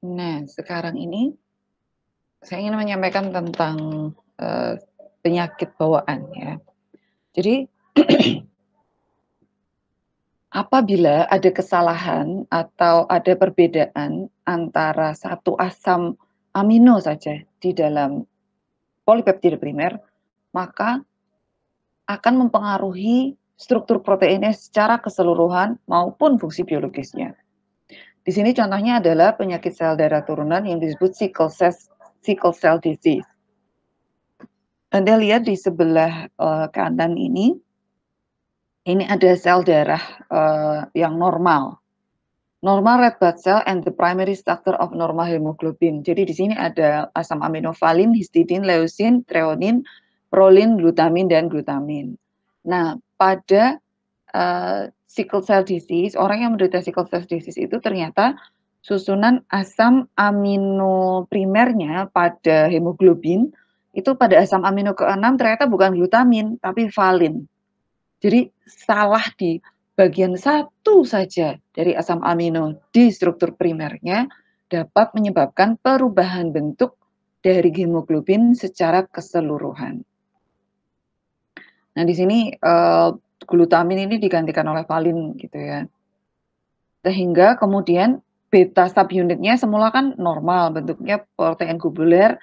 Nah, sekarang ini saya ingin menyampaikan tentang uh, penyakit bawaan ya. Jadi apabila ada kesalahan atau ada perbedaan antara satu asam amino saja di dalam polipeptida primer, maka akan mempengaruhi struktur proteinnya secara keseluruhan maupun fungsi biologisnya. Di sini contohnya adalah penyakit sel darah turunan yang disebut sickle cell, sickle cell disease. Anda lihat di sebelah uh, kanan ini, ini ada sel darah uh, yang normal. Normal red blood cell and the primary structure of normal hemoglobin. Jadi di sini ada asam aminovalin, valin, histidin, leusin, treonin, prolin, glutamin, dan glutamin. Nah, pada uh, sickle cell disease, orang yang menderita sickle cell disease itu ternyata susunan asam amino primernya pada hemoglobin itu pada asam amino ke-6 ternyata bukan glutamin tapi valin. Jadi salah di bagian satu saja dari asam amino di struktur primernya dapat menyebabkan perubahan bentuk dari hemoglobin secara keseluruhan. Nah, di sini eh, glutamin ini digantikan oleh valin gitu ya. Sehingga kemudian beta subunitnya semula kan normal bentuknya protein globuler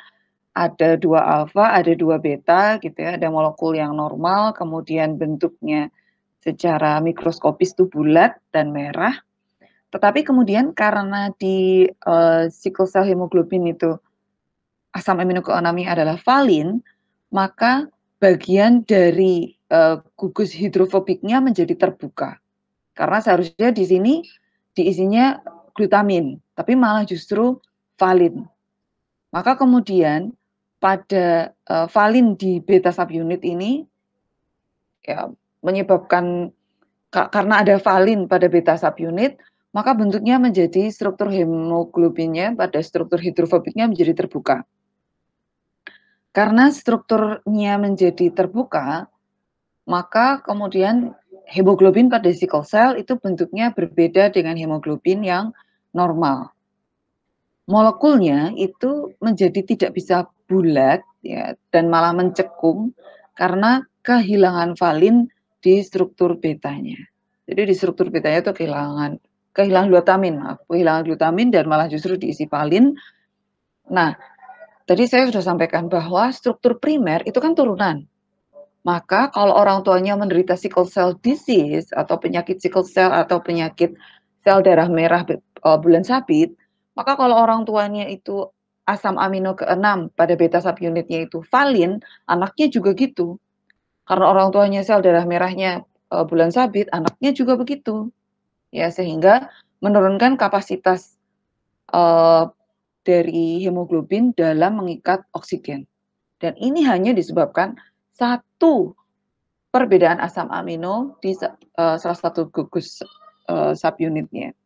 ada dua alfa, ada dua beta gitu ya, ada molekul yang normal, kemudian bentuknya secara mikroskopis itu bulat dan merah. Tetapi kemudian karena di uh, siklus sel hemoglobin itu asam amino keonami adalah valin, maka bagian dari Eh, gugus hidrofobiknya menjadi terbuka. Karena seharusnya di sini diisinya glutamin, tapi malah justru valin. Maka kemudian pada uh, valin di beta subunit ini ya menyebabkan karena ada valin pada beta subunit, maka bentuknya menjadi struktur hemoglobinnya pada struktur hidrofobiknya menjadi terbuka. Karena strukturnya menjadi terbuka, maka kemudian hemoglobin pada sickle cell itu bentuknya berbeda dengan hemoglobin yang normal. Molekulnya itu menjadi tidak bisa bulat ya, dan malah mencekung karena kehilangan valin di struktur betanya. Jadi di struktur betanya itu kehilangan kehilangan glutamin, maaf, kehilangan glutamin dan malah justru diisi valin. Nah, tadi saya sudah sampaikan bahwa struktur primer itu kan turunan. Maka kalau orang tuanya menderita sickle cell disease atau penyakit sickle cell atau penyakit sel darah merah e, bulan sabit, maka kalau orang tuanya itu asam amino ke-6 pada beta subunitnya itu valin, anaknya juga gitu. Karena orang tuanya sel darah merahnya e, bulan sabit, anaknya juga begitu. Ya, sehingga menurunkan kapasitas uh, dari hemoglobin dalam mengikat oksigen. Dan ini hanya disebabkan satu perbedaan asam amino di uh, salah satu gugus uh, subunitnya.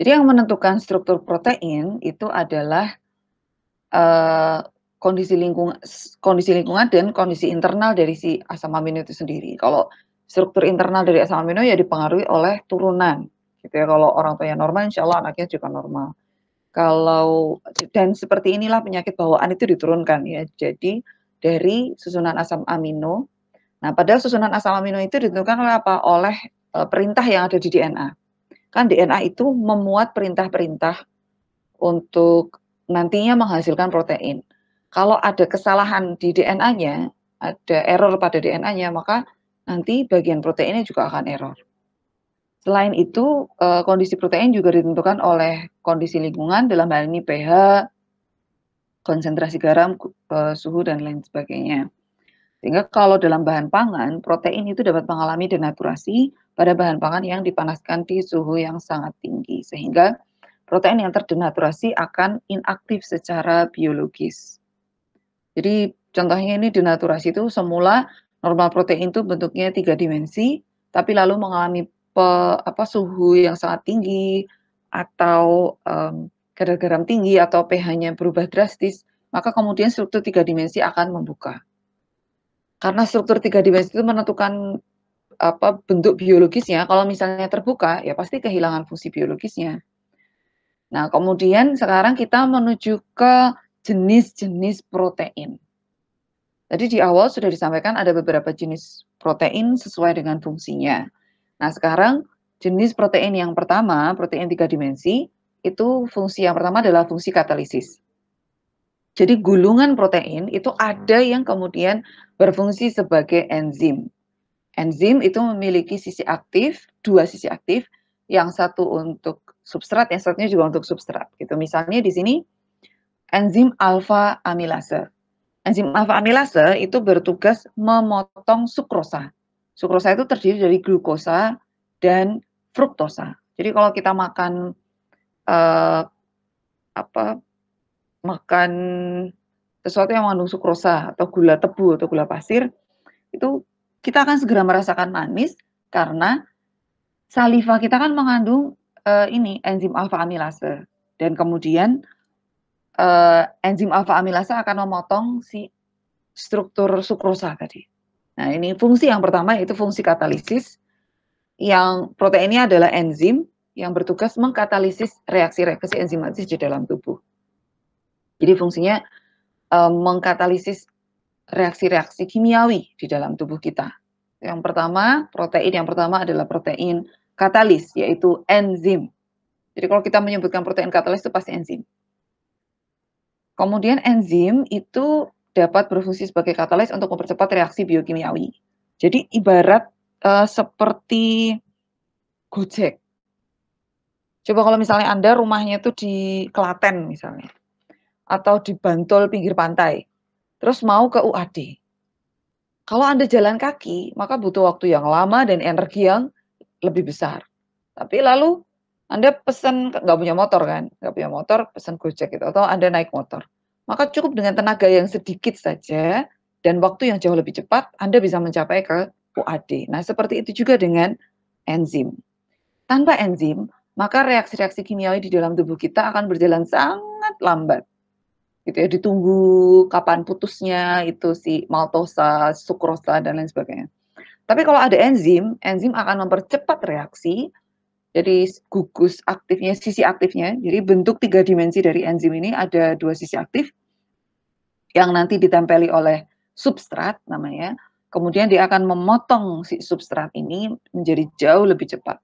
Jadi yang menentukan struktur protein itu adalah uh, kondisi lingkungan kondisi lingkungan dan kondisi internal dari si asam amino itu sendiri. Kalau struktur internal dari asam amino ya dipengaruhi oleh turunan. Gitu ya. Kalau orang tuanya normal, insya Allah anaknya juga normal. Kalau dan seperti inilah penyakit bawaan itu diturunkan ya. Jadi dari susunan asam amino. Nah, padahal susunan asam amino itu ditentukan oleh apa? Oleh e, perintah yang ada di DNA. Kan DNA itu memuat perintah-perintah untuk nantinya menghasilkan protein. Kalau ada kesalahan di DNA-nya, ada error pada DNA-nya, maka nanti bagian proteinnya juga akan error. Selain itu, e, kondisi protein juga ditentukan oleh kondisi lingkungan, dalam hal ini pH, konsentrasi garam, eh, suhu, dan lain sebagainya. Sehingga kalau dalam bahan pangan, protein itu dapat mengalami denaturasi pada bahan pangan yang dipanaskan di suhu yang sangat tinggi. Sehingga protein yang terdenaturasi akan inaktif secara biologis. Jadi contohnya ini denaturasi itu semula normal protein itu bentuknya tiga dimensi, tapi lalu mengalami pe, apa suhu yang sangat tinggi atau um, garam garam tinggi atau pH-nya berubah drastis, maka kemudian struktur tiga dimensi akan membuka. Karena struktur tiga dimensi itu menentukan apa bentuk biologisnya, kalau misalnya terbuka, ya pasti kehilangan fungsi biologisnya. Nah, kemudian sekarang kita menuju ke jenis-jenis protein. Tadi di awal sudah disampaikan ada beberapa jenis protein sesuai dengan fungsinya. Nah, sekarang jenis protein yang pertama, protein tiga dimensi, itu fungsi yang pertama adalah fungsi katalisis. Jadi gulungan protein itu ada yang kemudian berfungsi sebagai enzim. Enzim itu memiliki sisi aktif, dua sisi aktif, yang satu untuk substrat, yang satunya juga untuk substrat. Gitu. Misalnya di sini enzim alfa amilase. Enzim alfa amilase itu bertugas memotong sukrosa. Sukrosa itu terdiri dari glukosa dan fruktosa. Jadi kalau kita makan uh, apa, makan sesuatu yang mengandung sukrosa atau gula tebu atau gula pasir, itu kita akan segera merasakan manis karena saliva kita kan mengandung, uh, ini enzim alfa amilase dan kemudian, uh, enzim alfa amilase akan memotong si struktur sukrosa tadi. Nah ini fungsi yang pertama yaitu fungsi katalisis, yang proteinnya adalah enzim yang bertugas mengkatalisis reaksi-reaksi enzimatis di dalam tubuh. Jadi fungsinya um, mengkatalisis reaksi-reaksi kimiawi di dalam tubuh kita. Yang pertama, protein yang pertama adalah protein katalis, yaitu enzim. Jadi kalau kita menyebutkan protein katalis itu pasti enzim. Kemudian enzim itu dapat berfungsi sebagai katalis untuk mempercepat reaksi biokimiawi. Jadi ibarat uh, seperti Gojek. Coba kalau misalnya Anda rumahnya itu di Klaten misalnya, atau di Bantul pinggir pantai, terus mau ke UAD. Kalau Anda jalan kaki, maka butuh waktu yang lama dan energi yang lebih besar. Tapi lalu Anda pesan, nggak punya motor kan? Nggak punya motor, pesan Gojek gitu. Atau Anda naik motor. Maka cukup dengan tenaga yang sedikit saja, dan waktu yang jauh lebih cepat, Anda bisa mencapai ke UAD. Nah, seperti itu juga dengan enzim. Tanpa enzim, maka reaksi-reaksi kimiawi di dalam tubuh kita akan berjalan sangat lambat. Gitu ya, ditunggu kapan putusnya itu si maltosa, sukrosa dan lain sebagainya. Tapi kalau ada enzim, enzim akan mempercepat reaksi. Jadi gugus aktifnya, sisi aktifnya. Jadi bentuk tiga dimensi dari enzim ini ada dua sisi aktif yang nanti ditempeli oleh substrat namanya. Kemudian dia akan memotong si substrat ini menjadi jauh lebih cepat.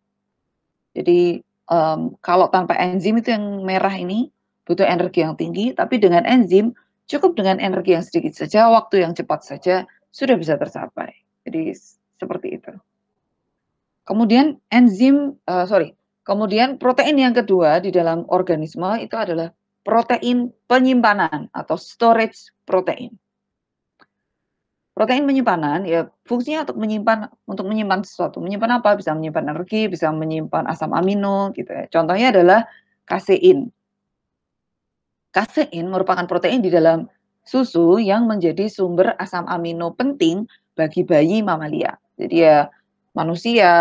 Jadi um, kalau tanpa enzim itu yang merah ini butuh energi yang tinggi, tapi dengan enzim cukup dengan energi yang sedikit saja, waktu yang cepat saja sudah bisa tercapai. Jadi seperti itu. Kemudian enzim, uh, sorry, kemudian protein yang kedua di dalam organisme itu adalah protein penyimpanan atau storage protein. Protein penyimpanan ya fungsinya untuk menyimpan untuk menyimpan sesuatu. Menyimpan apa? Bisa menyimpan energi, bisa menyimpan asam amino gitu ya. Contohnya adalah kasein. Kasein merupakan protein di dalam susu yang menjadi sumber asam amino penting bagi bayi mamalia. Jadi ya manusia,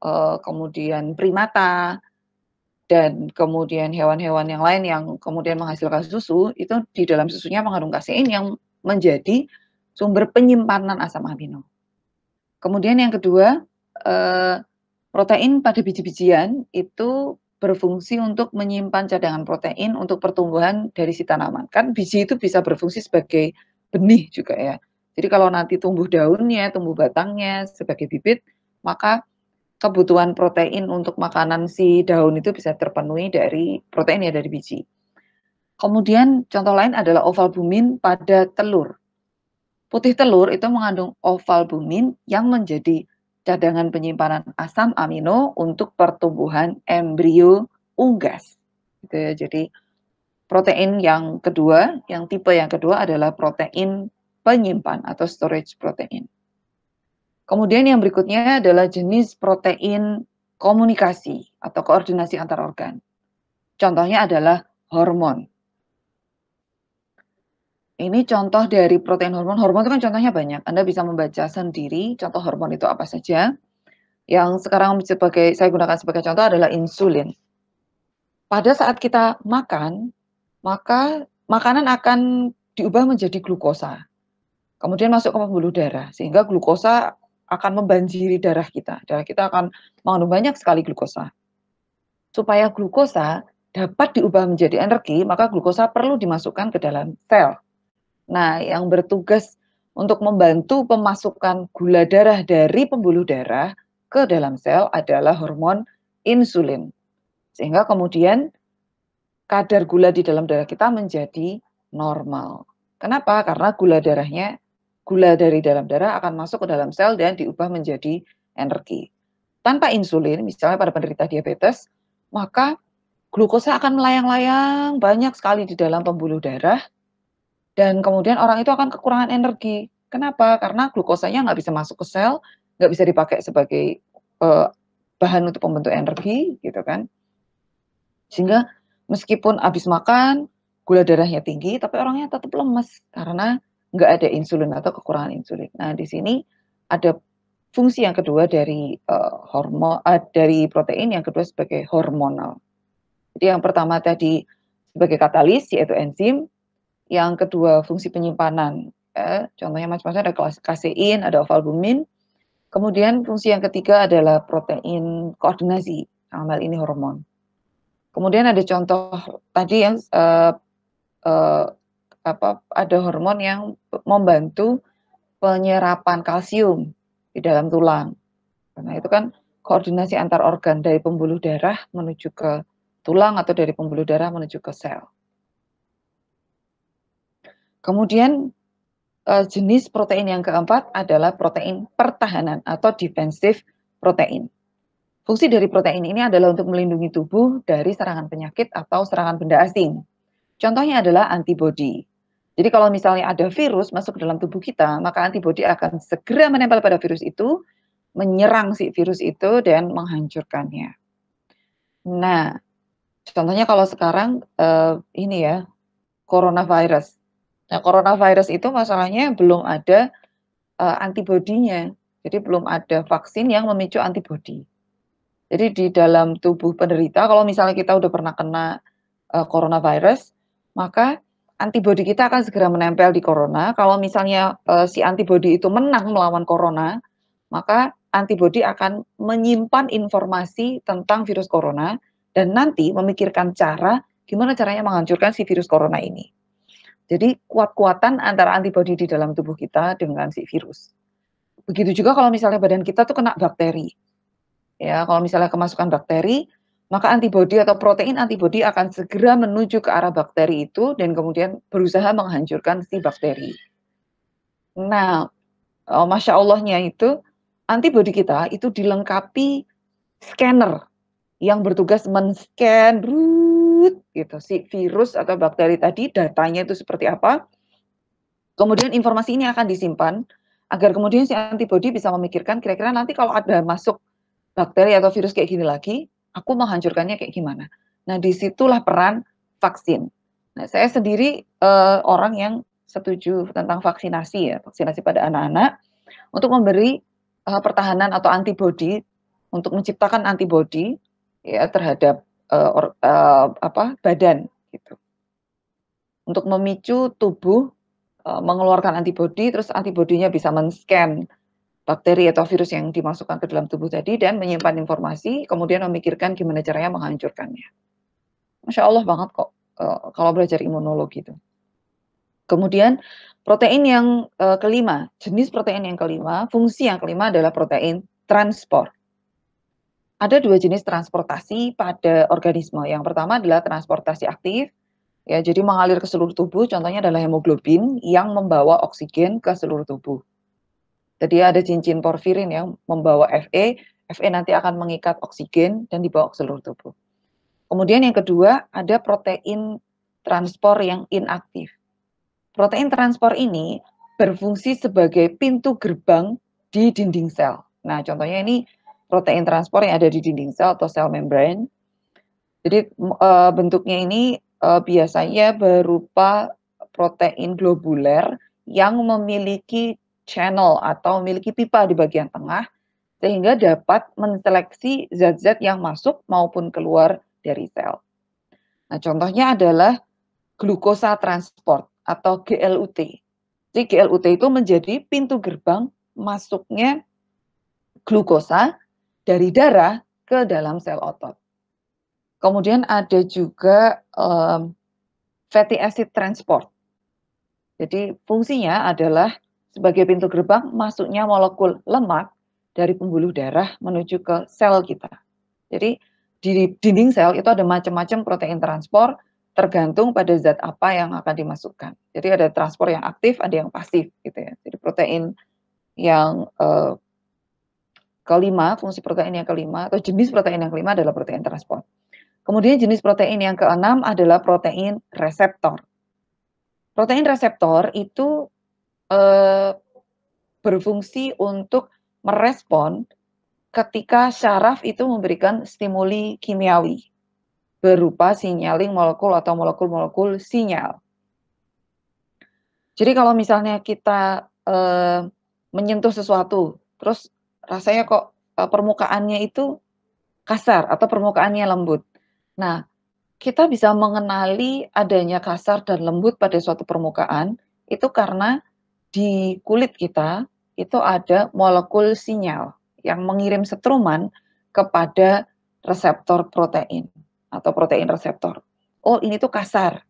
eh, kemudian primata, dan kemudian hewan-hewan yang lain yang kemudian menghasilkan susu itu di dalam susunya mengandung kasein yang menjadi sumber penyimpanan asam amino. Kemudian yang kedua, eh, protein pada biji-bijian itu berfungsi untuk menyimpan cadangan protein untuk pertumbuhan dari si tanaman. Kan biji itu bisa berfungsi sebagai benih juga ya. Jadi kalau nanti tumbuh daunnya, tumbuh batangnya sebagai bibit, maka kebutuhan protein untuk makanan si daun itu bisa terpenuhi dari protein ya dari biji. Kemudian contoh lain adalah ovalbumin pada telur. Putih telur itu mengandung ovalbumin yang menjadi cadangan penyimpanan asam amino untuk pertumbuhan embrio unggas. Gitu ya, jadi protein yang kedua, yang tipe yang kedua adalah protein penyimpan atau storage protein. Kemudian yang berikutnya adalah jenis protein komunikasi atau koordinasi antar organ. Contohnya adalah hormon. Ini contoh dari protein hormon. Hormon itu kan contohnya banyak. Anda bisa membaca sendiri contoh hormon itu apa saja. Yang sekarang sebagai saya gunakan sebagai contoh adalah insulin. Pada saat kita makan, maka makanan akan diubah menjadi glukosa. Kemudian masuk ke pembuluh darah sehingga glukosa akan membanjiri darah kita. Darah kita akan mengandung banyak sekali glukosa. Supaya glukosa dapat diubah menjadi energi, maka glukosa perlu dimasukkan ke dalam sel. Nah, yang bertugas untuk membantu pemasukan gula darah dari pembuluh darah ke dalam sel adalah hormon insulin. Sehingga kemudian kadar gula di dalam darah kita menjadi normal. Kenapa? Karena gula darahnya, gula dari dalam darah akan masuk ke dalam sel dan diubah menjadi energi. Tanpa insulin, misalnya pada penderita diabetes, maka glukosa akan melayang-layang banyak sekali di dalam pembuluh darah dan kemudian orang itu akan kekurangan energi. Kenapa? Karena glukosanya nggak bisa masuk ke sel, nggak bisa dipakai sebagai uh, bahan untuk pembentuk energi, gitu kan? Sehingga meskipun habis makan gula darahnya tinggi, tapi orangnya tetap lemes karena nggak ada insulin atau kekurangan insulin. Nah, di sini ada fungsi yang kedua dari uh, eh, hormon uh, eh, dari protein yang kedua sebagai hormonal. Jadi yang pertama tadi sebagai katalis yaitu enzim, yang kedua, fungsi penyimpanan. Ya, contohnya macam-macam ada kasein, ada ovalbumin. Kemudian fungsi yang ketiga adalah protein koordinasi, dalam ini hormon. Kemudian ada contoh tadi yang uh, uh, apa ada hormon yang membantu penyerapan kalsium di dalam tulang. Karena itu kan koordinasi antar organ dari pembuluh darah menuju ke tulang atau dari pembuluh darah menuju ke sel. Kemudian eh, jenis protein yang keempat adalah protein pertahanan atau defensif protein. Fungsi dari protein ini adalah untuk melindungi tubuh dari serangan penyakit atau serangan benda asing. Contohnya adalah antibodi. Jadi kalau misalnya ada virus masuk ke dalam tubuh kita, maka antibodi akan segera menempel pada virus itu, menyerang si virus itu dan menghancurkannya. Nah, contohnya kalau sekarang uh, ini ya, coronavirus. Nah, coronavirus itu masalahnya belum ada uh, antibodinya. Jadi belum ada vaksin yang memicu antibodi. Jadi di dalam tubuh penderita kalau misalnya kita udah pernah kena uh, coronavirus, maka antibodi kita akan segera menempel di corona. Kalau misalnya uh, si antibodi itu menang melawan corona, maka antibodi akan menyimpan informasi tentang virus corona dan nanti memikirkan cara gimana caranya menghancurkan si virus corona ini. Jadi kuat-kuatan antara antibodi di dalam tubuh kita dengan si virus. Begitu juga kalau misalnya badan kita tuh kena bakteri. Ya, kalau misalnya kemasukan bakteri, maka antibodi atau protein antibodi akan segera menuju ke arah bakteri itu dan kemudian berusaha menghancurkan si bakteri. Nah, oh, masya Allahnya itu antibodi kita itu dilengkapi scanner yang bertugas men-scan root gitu si virus atau bakteri tadi datanya itu seperti apa. Kemudian informasi ini akan disimpan agar kemudian si antibodi bisa memikirkan kira-kira nanti kalau ada masuk bakteri atau virus kayak gini lagi, aku menghancurkannya kayak gimana. Nah, disitulah peran vaksin. Nah, saya sendiri eh, orang yang setuju tentang vaksinasi ya, vaksinasi pada anak-anak untuk memberi uh, pertahanan atau antibodi untuk menciptakan antibodi ya terhadap uh, or, uh, apa badan gitu. Untuk memicu tubuh eh, mengeluarkan antibodi terus antibodinya bisa men-scan bakteri atau virus yang dimasukkan ke dalam tubuh tadi dan menyimpan informasi kemudian memikirkan gimana caranya menghancurkannya. Masya Allah banget kok uh, kalau belajar imunologi itu. Kemudian protein yang kelima, jenis protein yang kelima, fungsi yang kelima adalah protein transport ada dua jenis transportasi pada organisme. Yang pertama adalah transportasi aktif, ya jadi mengalir ke seluruh tubuh. Contohnya adalah hemoglobin yang membawa oksigen ke seluruh tubuh. Jadi ada cincin porfirin yang membawa Fe, Fe nanti akan mengikat oksigen dan dibawa ke seluruh tubuh. Kemudian yang kedua ada protein transport yang inaktif. Protein transport ini berfungsi sebagai pintu gerbang di dinding sel. Nah, contohnya ini protein transport yang ada di dinding sel atau sel membrane. Jadi uh, bentuknya ini uh, biasanya berupa protein globuler yang memiliki channel atau memiliki pipa di bagian tengah sehingga dapat menseleksi zat-zat yang masuk maupun keluar dari sel. Nah, contohnya adalah glukosa transport atau GLUT. Jadi GLUT itu menjadi pintu gerbang masuknya glukosa dari darah ke dalam sel otot. Kemudian ada juga um, fatty acid transport. Jadi fungsinya adalah sebagai pintu gerbang masuknya molekul lemak dari pembuluh darah menuju ke sel kita. Jadi di dinding sel itu ada macam-macam protein transport tergantung pada zat apa yang akan dimasukkan. Jadi ada transport yang aktif, ada yang pasif gitu ya. Jadi protein yang uh, Kelima, fungsi protein yang kelima atau jenis protein yang kelima adalah protein transport. Kemudian jenis protein yang keenam adalah protein reseptor. Protein reseptor itu e, berfungsi untuk merespon ketika syaraf itu memberikan stimuli kimiawi berupa sinyaling molekul atau molekul-molekul sinyal. Jadi kalau misalnya kita e, menyentuh sesuatu, terus rasanya kok eh, permukaannya itu kasar atau permukaannya lembut. Nah, kita bisa mengenali adanya kasar dan lembut pada suatu permukaan itu karena di kulit kita itu ada molekul sinyal yang mengirim setruman kepada reseptor protein atau protein reseptor. Oh, ini tuh kasar.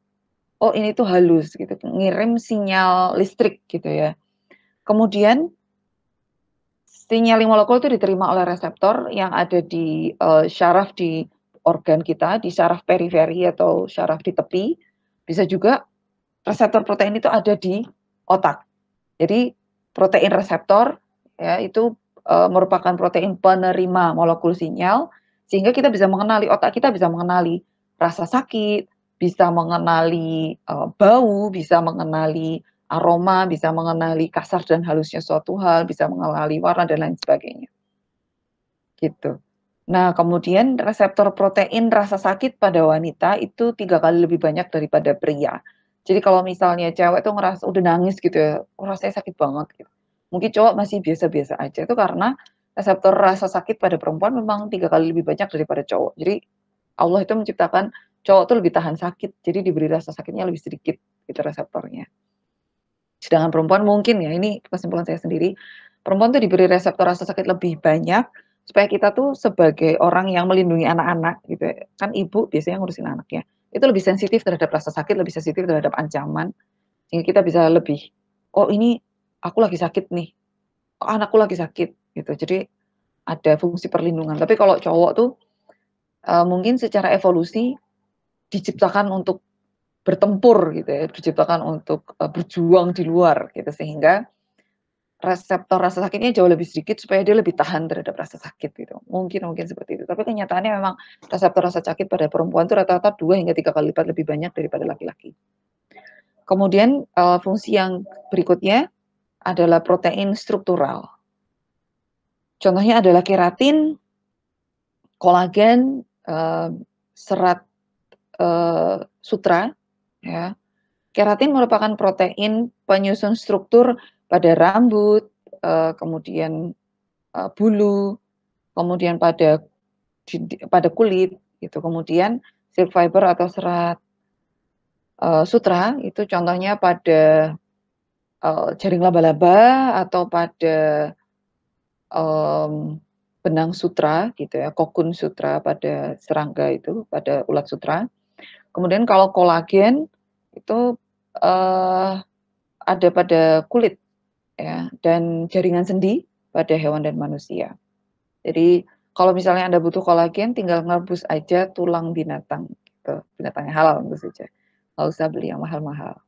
Oh, ini tuh halus gitu. Ngirim sinyal listrik gitu ya. Kemudian Sinyal molekul itu diterima oleh reseptor yang ada di uh, syaraf di organ kita, di syaraf periferi atau syaraf di tepi. Bisa juga reseptor protein itu ada di otak. Jadi protein reseptor ya itu uh, merupakan protein penerima molekul sinyal sehingga kita bisa mengenali otak kita bisa mengenali rasa sakit, bisa mengenali uh, bau, bisa mengenali aroma, bisa mengenali kasar dan halusnya suatu hal, bisa mengenali warna dan lain sebagainya. Gitu. Nah, kemudian reseptor protein rasa sakit pada wanita itu tiga kali lebih banyak daripada pria. Jadi kalau misalnya cewek tuh ngerasa udah nangis gitu ya, oh, rasanya sakit banget gitu. Mungkin cowok masih biasa-biasa aja itu karena reseptor rasa sakit pada perempuan memang tiga kali lebih banyak daripada cowok. Jadi Allah itu menciptakan cowok tuh lebih tahan sakit, jadi diberi rasa sakitnya lebih sedikit gitu reseptornya. Sedangkan perempuan mungkin ya, ini kesimpulan saya sendiri, perempuan tuh diberi reseptor rasa sakit lebih banyak supaya kita tuh sebagai orang yang melindungi anak-anak gitu ya. kan ibu biasanya ngurusin anaknya itu lebih sensitif terhadap rasa sakit lebih sensitif terhadap ancaman sehingga kita bisa lebih oh ini aku lagi sakit nih oh, anakku lagi sakit gitu jadi ada fungsi perlindungan tapi kalau cowok tuh uh, mungkin secara evolusi diciptakan untuk bertempur gitu ya, diciptakan untuk uh, berjuang di luar gitu sehingga reseptor rasa sakitnya jauh lebih sedikit supaya dia lebih tahan terhadap rasa sakit gitu. Mungkin mungkin seperti itu. Tapi kenyataannya memang reseptor rasa sakit pada perempuan itu rata-rata dua hingga tiga kali lipat lebih banyak daripada laki-laki. Kemudian uh, fungsi yang berikutnya adalah protein struktural. Contohnya adalah keratin, kolagen, uh, serat uh, sutra ya. Keratin merupakan protein penyusun struktur pada rambut, eh, kemudian eh, bulu, kemudian pada pada kulit gitu. Kemudian silk fiber atau serat eh, sutra itu contohnya pada jaring laba-laba atau pada um, benang sutra gitu ya, kokun sutra pada serangga itu, pada ulat sutra. Kemudian kalau kolagen itu uh, ada pada kulit ya dan jaringan sendi pada hewan dan manusia. Jadi kalau misalnya Anda butuh kolagen tinggal ngerebus aja tulang binatang gitu, binatang yang halal tentu saja. nggak usah beli yang mahal-mahal.